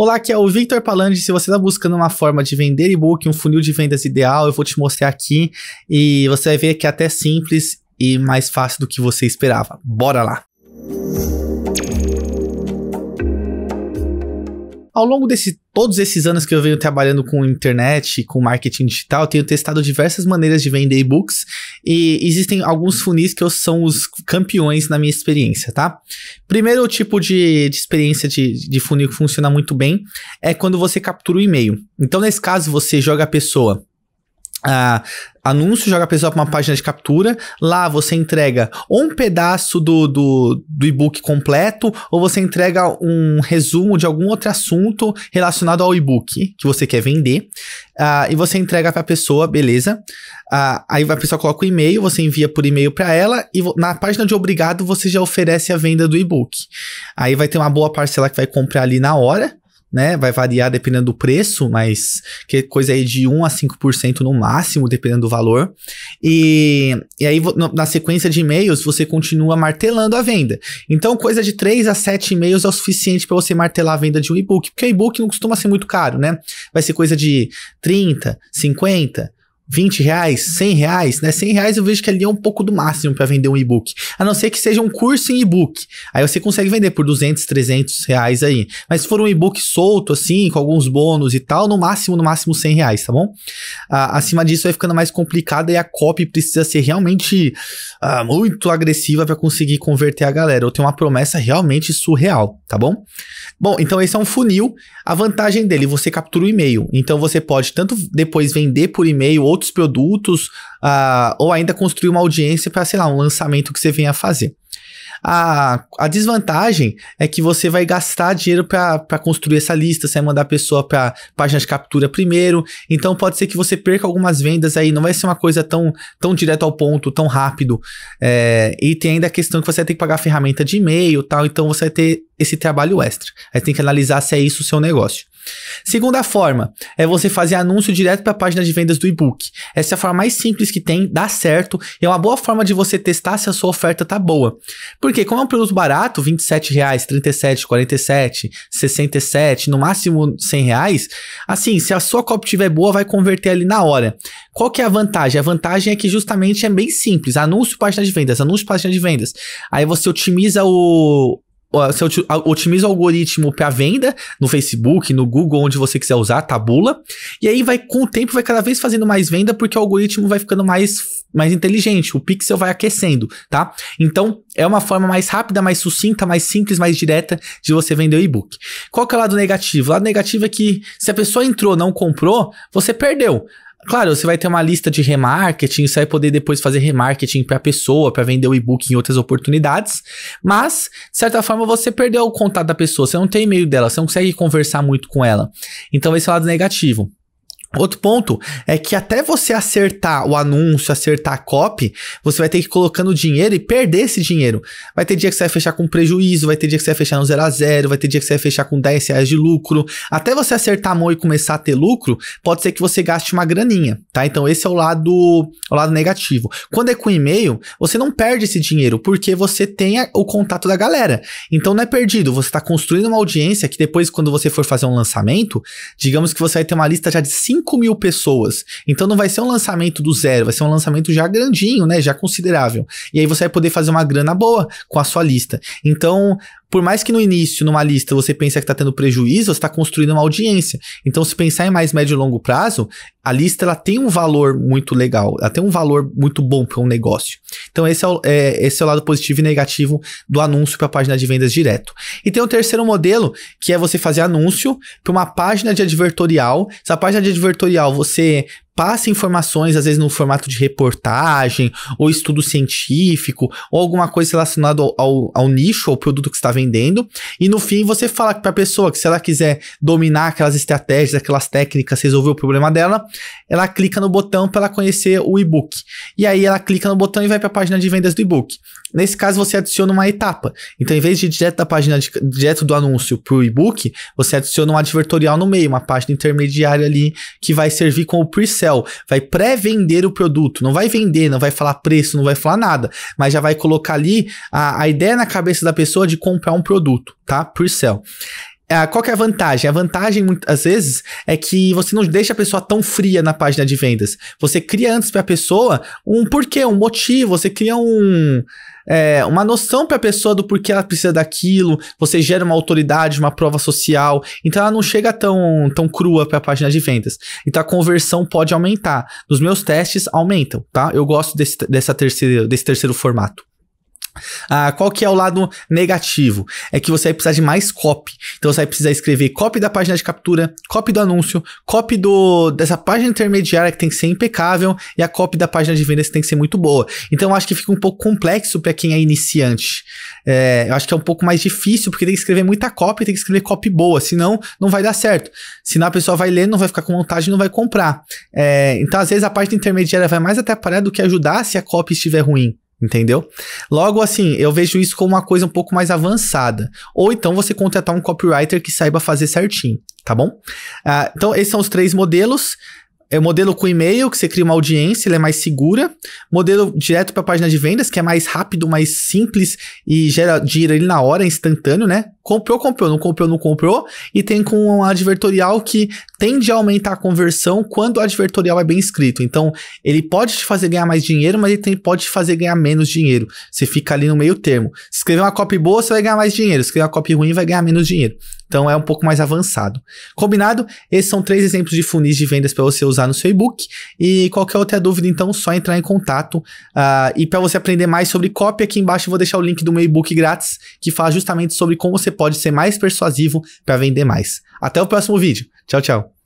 Olá, aqui é o Victor Palandi. Se você está buscando uma forma de vender e-book, um funil de vendas ideal, eu vou te mostrar aqui e você vai ver que é até simples e mais fácil do que você esperava. Bora lá! Música Ao longo desses todos esses anos que eu venho trabalhando com internet, com marketing digital, tenho testado diversas maneiras de vender e-books e existem alguns funis que são os campeões na minha experiência, tá? Primeiro tipo de, de experiência de, de funil que funciona muito bem é quando você captura o e-mail. Então, nesse caso, você joga a pessoa anúncio, joga a pessoa para uma página de captura. Lá você entrega ou um pedaço do, do, do e-book completo, ou você entrega um resumo de algum outro assunto relacionado ao e-book que você quer vender. Uh, e você entrega para a pessoa, beleza. Uh, aí a pessoa coloca o e-mail, você envia por e-mail para ela, e na página de obrigado você já oferece a venda do e-book. Aí vai ter uma boa parcela que vai comprar ali na hora né? Vai variar dependendo do preço, mas que coisa aí de 1 a 5% no máximo, dependendo do valor. E, e aí, na sequência de e-mails, você continua martelando a venda. Então, coisa de 3 a 7 e-mails é o suficiente para você martelar a venda de um e-book, porque o e-book não costuma ser muito caro, né? Vai ser coisa de 30, 50, 20 reais, 100 reais, né? 100 reais eu vejo que ali é um pouco do máximo para vender um e-book. A não ser que seja um curso em e-book. Aí você consegue vender por 200, 300 reais aí. Mas se for um e-book solto, assim, com alguns bônus e tal, no máximo, no máximo 100 reais, tá bom? Ah, acima disso vai ficando mais complicado e a copy precisa ser realmente ah, muito agressiva para conseguir converter a galera. Ou ter uma promessa realmente surreal, tá bom? Bom, então esse é um funil. A vantagem dele, você captura o e-mail. Então você pode tanto depois vender por e-mail ou outros produtos, uh, ou ainda construir uma audiência para, sei lá, um lançamento que você venha fazer. A, a desvantagem é que você vai gastar dinheiro para construir essa lista, você vai mandar a pessoa para página de captura primeiro, então pode ser que você perca algumas vendas aí, não vai ser uma coisa tão, tão direto ao ponto, tão rápido. É, e tem ainda a questão que você vai ter que pagar a ferramenta de e-mail tal, então você vai ter esse trabalho extra. Aí tem que analisar se é isso o seu negócio. Segunda forma é você fazer anúncio direto para a página de vendas do e-book. Essa é a forma mais simples que tem, dá certo e é uma boa forma de você testar se a sua oferta tá boa. Porque como é um produto barato, R$27,00, R$37,00, R$47,00, R$67,00, no máximo R$100,00, assim, se a sua copy tiver boa, vai converter ali na hora. Qual que é a vantagem? A vantagem é que justamente é bem simples. Anúncio página de vendas, anúncio página de vendas. Aí você otimiza o, você otimiza o algoritmo para venda no Facebook, no Google, onde você quiser usar, tabula. E aí vai com o tempo vai cada vez fazendo mais venda porque o algoritmo vai ficando mais mais inteligente, o pixel vai aquecendo, tá? Então, é uma forma mais rápida, mais sucinta, mais simples, mais direta de você vender o e-book. Qual que é o lado negativo? O lado negativo é que se a pessoa entrou, não comprou, você perdeu. Claro, você vai ter uma lista de remarketing, você vai poder depois fazer remarketing para a pessoa, para vender o e-book em outras oportunidades, mas, de certa forma, você perdeu o contato da pessoa, você não tem e-mail dela, você não consegue conversar muito com ela. Então, esse ser é o lado negativo. Outro ponto é que até você acertar o anúncio, acertar a copy, você vai ter que ir colocando dinheiro e perder esse dinheiro. Vai ter dia que você vai fechar com prejuízo, vai ter dia que você vai fechar no zero a zero, vai ter dia que você vai fechar com 10 reais de lucro. Até você acertar a mão e começar a ter lucro, pode ser que você gaste uma graninha, tá? Então esse é o lado, o lado negativo. Quando é com e-mail, você não perde esse dinheiro, porque você tem o contato da galera. Então não é perdido, você está construindo uma audiência que depois, quando você for fazer um lançamento, digamos que você vai ter uma lista já de 5 5 mil pessoas. Então não vai ser um lançamento do zero, vai ser um lançamento já grandinho, né? Já considerável. E aí você vai poder fazer uma grana boa com a sua lista. Então, por mais que no início, numa lista, você pense que está tendo prejuízo, você está construindo uma audiência. Então, se pensar em mais médio e longo prazo, a lista ela tem um valor muito legal, ela tem um valor muito bom para um negócio. Então, esse é, o, é, esse é o lado positivo e negativo do anúncio para a página de vendas direto. E tem o um terceiro modelo, que é você fazer anúncio para uma página de advertorial. Essa página de advertorial, você passa informações, às vezes no formato de reportagem, ou estudo científico, ou alguma coisa relacionada ao, ao, nicho, ao produto que está vendendo. E no fim você fala para a pessoa que se ela quiser dominar aquelas estratégias, aquelas técnicas, resolver o problema dela, ela clica no botão para ela conhecer o e-book. E aí ela clica no botão e vai para a página de vendas do e-book. Nesse caso você adiciona uma etapa. Então, em vez de direto da página de, direto do anúncio para o e-book, você adiciona um advertorial no meio, uma página intermediária ali que vai servir como pre-sell upsell, vai pré-vender o produto, não vai vender, não vai falar preço, não vai falar nada, mas já vai colocar ali a, a ideia na cabeça da pessoa de comprar um produto, tá? Pre-sell. É, qual que é a vantagem? A vantagem, muitas vezes, é que você não deixa a pessoa tão fria na página de vendas. Você cria antes para a pessoa um porquê, um motivo, você cria um é, uma noção para a pessoa do porquê ela precisa daquilo, você gera uma autoridade, uma prova social, então ela não chega tão, tão crua para a página de vendas. Então a conversão pode aumentar. Nos meus testes aumentam, tá? Eu gosto desse, dessa terceira, desse terceiro formato. Ah, qual que é o lado negativo? É que você vai precisar de mais copy. Então você vai precisar escrever copy da página de captura, copy do anúncio, copy do, dessa página intermediária que tem que ser impecável e a copy da página de vendas que tem que ser muito boa. Então eu acho que fica um pouco complexo para quem é iniciante. É, eu acho que é um pouco mais difícil porque tem que escrever muita copy, tem que escrever copy boa, senão não vai dar certo. Senão a pessoa vai ler, não vai ficar com vontade e não vai comprar. É, então às vezes a página intermediária vai mais atrapalhar do que ajudar se a copy estiver ruim. Entendeu? Logo assim, eu vejo isso como uma coisa um pouco mais avançada. Ou então você contratar um copywriter que saiba fazer certinho, tá bom? Ah, então, esses são os três modelos. É o modelo com e-mail, que você cria uma audiência, ele é mais segura. Modelo direto para a página de vendas, que é mais rápido, mais simples e gera dinheiro ali na hora, instantâneo, né? comprou, comprou, não comprou, não comprou, e tem com um advertorial que tende a aumentar a conversão quando o advertorial é bem escrito. Então, ele pode te fazer ganhar mais dinheiro, mas ele tem, pode te fazer ganhar menos dinheiro. Você fica ali no meio termo. Se escrever uma copy boa, você vai ganhar mais dinheiro. Se escrever uma copy ruim, vai ganhar menos dinheiro. Então, é um pouco mais avançado. Combinado? Esses são três exemplos de funis de vendas para você usar no seu e-book. E qualquer outra dúvida, então, só entrar em contato. Uh, e para você aprender mais sobre copy, aqui embaixo eu vou deixar o link do meu e-book grátis, que fala justamente sobre como você pode ser mais persuasivo para vender mais. Até o próximo vídeo. Tchau, tchau.